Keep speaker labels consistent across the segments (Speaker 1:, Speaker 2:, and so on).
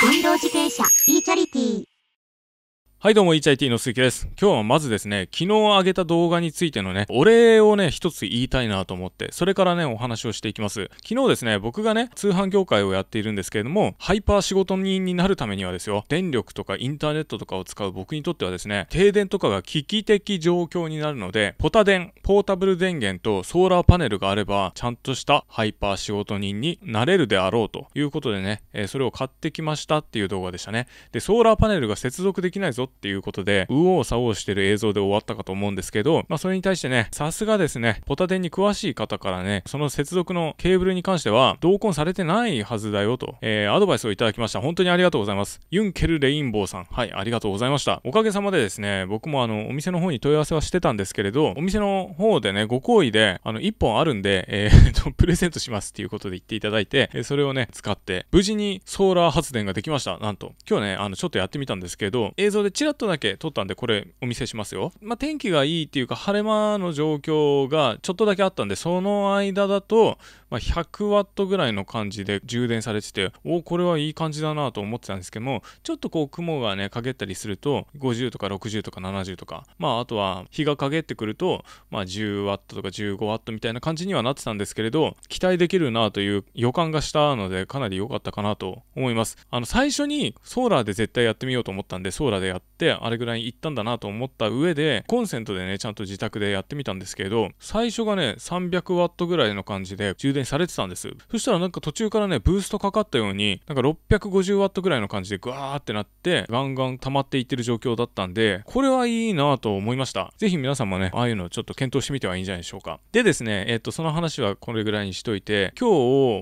Speaker 1: 運動自転車 e チャリティーはいどうも HIT の鈴木です。今日はまずですね、昨日上げた動画についてのね、お礼をね、一つ言いたいなと思って、それからね、お話をしていきます。昨日ですね、僕がね、通販業界をやっているんですけれども、ハイパー仕事人になるためにはですよ、電力とかインターネットとかを使う僕にとってはですね、停電とかが危機的状況になるので、ポタ電、ポータブル電源とソーラーパネルがあれば、ちゃんとしたハイパー仕事人になれるであろうということでね、えー、それを買ってきましたっていう動画でしたね。で、ソーラーパネルが接続できないぞっていうことで、右往左往してる映像で終わったかと思うんですけど、まあそれに対してね、さすがですね、ポタテンに詳しい方からね、その接続のケーブルに関しては、同梱されてないはずだよと、えー、アドバイスをいただきました。本当にありがとうございます。ユンケル・レインボーさん。はい、ありがとうございました。おかげさまでですね、僕もあの、お店の方に問い合わせはしてたんですけれど、お店の方でね、ご好意で、あの、1本あるんで、えー、と、プレゼントしますっていうことで言っていただいて、えそれをね、使って、無事にソーラー発電ができました。なんと。今日ね、あの、ちょっとやってみたんですけど、映像でちらっとだけ撮ったんでこれお見せしますよ、まあ、天気がいいっていうか晴れ間の状況がちょっとだけあったんでその間だと、まあ、100 w ぐらいの感じで充電されてておこれはいい感じだなと思ってたんですけどもちょっとこう雲がねかげったりすると50とか60とか70とかまああとは日がかげってくると、まあ、10 w とか15 w みたいな感じにはなってたんですけれど期待できるなという予感がしたのでかなり良かったかなと思いますあの最初にソーラーで絶対やってみようと思ったんでソーラーでやってってあれぐらいに行ったんだなと思った上でコンセントでねちゃんと自宅でやってみたんですけど最初がね300ワットぐらいの感じで充電されてたんですそしたらなんか途中からねブーストかかったようになんか650ワットぐらいの感じでグワーってなってガンガン溜まっていってる状況だったんでこれはいいなと思いましたぜひ皆さんもねああいうのちょっと検討してみてはいいんじゃないでしょうかでですねえっ、ー、とその話はこれぐらいにしといて今日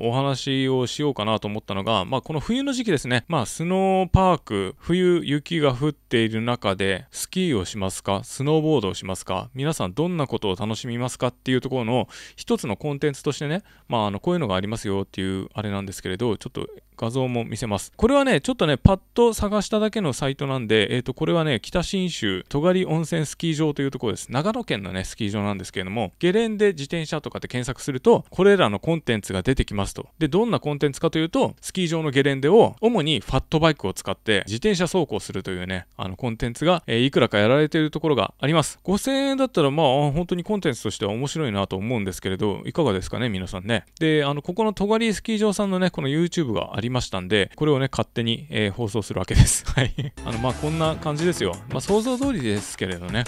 Speaker 1: お話をしようかなと思ったのがまあこの冬の時期ですねまあスノーパーク冬雪が降っている中で、スキーをしますか、スノーボードをしますか、皆さんどんなことを楽しみますかっていうところの一つのコンテンツとしてね、まあ、あのこういうのがありますよっていうあれなんですけれど、ちょっと画像も見せます。これはね、ちょっとね、パッと探しただけのサイトなんで、えっ、ー、と、これはね、北信州尖り温泉スキー場というところです。長野県のね、スキー場なんですけれども、ゲレンデ自転車とかって検索すると、これらのコンテンツが出てきますと。で、どんなコンテンツかというと、スキー場のゲレンデを、主にファットバイクを使って自転車走行するというね、あの、コンテンツが、えー、いくらかやられているところがあります。5000円だったら、まあ、本当にコンテンツとしては面白いなと思うんですけれど、いかがですかね、皆さんね。で、あの、ここの尖りスキー場さんのね、この YouTube がありりましたんで、これをね、勝手に、えー、放送するわけです。はい。あの、まあ、こんな感じですよ。まあ、想像通りですけれどね、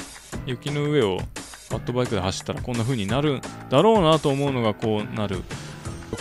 Speaker 1: 雪の上をバットバイクで走ったらこんな風になるんだろうなと思うのがこうなる。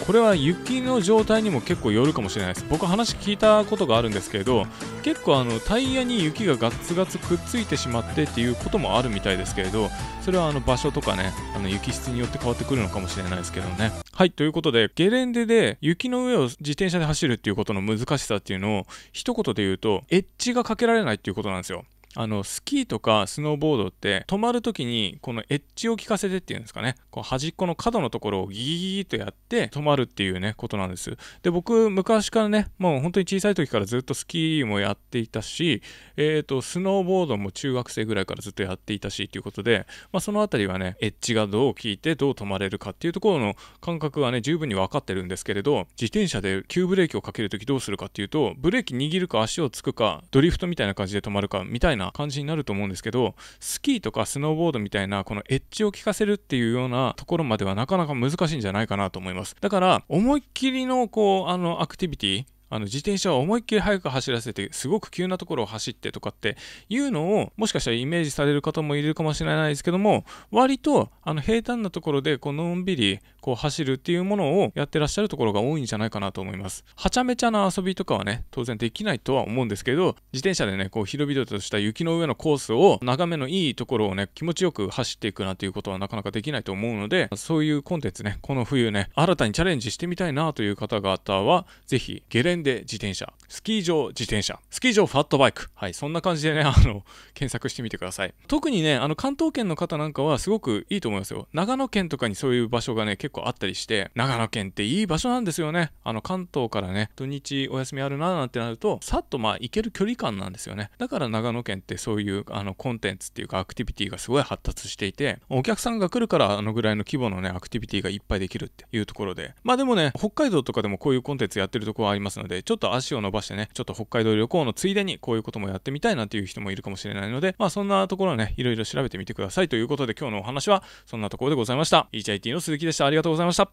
Speaker 1: これは雪の状態にも結構よるかもしれないです。僕話聞いたことがあるんですけど、結構あのタイヤに雪がガツガツくっついてしまってっていうこともあるみたいですけれど、それはあの場所とかね、あの雪質によって変わってくるのかもしれないですけどね。はい、ということで、ゲレンデで雪の上を自転車で走るっていうことの難しさっていうのを、一言で言うと、エッジがかけられないっていうことなんですよ。あのスキーとかスノーボードって止まる時にこのエッジを効かせてっていうんですかねこう端っこの角のところをギギギギとやって止まるっていうねことなんですで僕昔からねもう本当に小さい時からずっとスキーもやっていたしえっ、ー、とスノーボードも中学生ぐらいからずっとやっていたしっていうことで、まあ、その辺りはねエッジがどう効いてどう止まれるかっていうところの感覚はね十分に分かってるんですけれど自転車で急ブレーキをかける時どうするかっていうとブレーキ握るか足をつくかドリフトみたいな感じで止まるかみたいなな感じになると思うんですけどスキーとかスノーボードみたいなこのエッジを効かせるっていうようなところまではなかなか難しいんじゃないかなと思いますだから思いっきりのこうあのアクティビティあの自転車を思いっきり速く走らせてすごく急なところを走ってとかっていうのをもしかしたらイメージされる方もいるかもしれないですけども割とあの平坦なところでこうのんびりこう走るっていうものをやってらっしゃるところが多いんじゃないかなと思いますはちゃめちゃな遊びとかはね当然できないとは思うんですけど自転車でねこう広々とした雪の上のコースを眺めのいいところをね気持ちよく走っていくなんていうことはなかなかできないと思うのでそういうコンテンツねこの冬ね新たにチャレンジしてみたいなという方々はぜひゲレンで自転車、スキー場自転車、スキー場ファットバイク。はい、そんな感じでね、あの、検索してみてください。特にね、あの、関東圏の方なんかはすごくいいと思いますよ。長野県とかにそういう場所がね、結構あったりして、長野県っていい場所なんですよね。あの、関東からね、土日お休みあるなーなんてなると、さっとまあ行ける距離感なんですよね。だから長野県ってそういう、あの、コンテンツっていうかアクティビティがすごい発達していて、お客さんが来るからあのぐらいの規模のね、アクティビティがいっぱいできるっていうところで。まあでもね、北海道とかでもこういうコンテンツやってるとこはありますので、ので、ちょっと足を伸ばしてね、ちょっと北海道旅行のついでにこういうこともやってみたいなんていう人もいるかもしれないので、まあそんなところをね、いろいろ調べてみてくださいということで今日のお話はそんなところでございました。HIT の鈴木でした。ありがとうございました。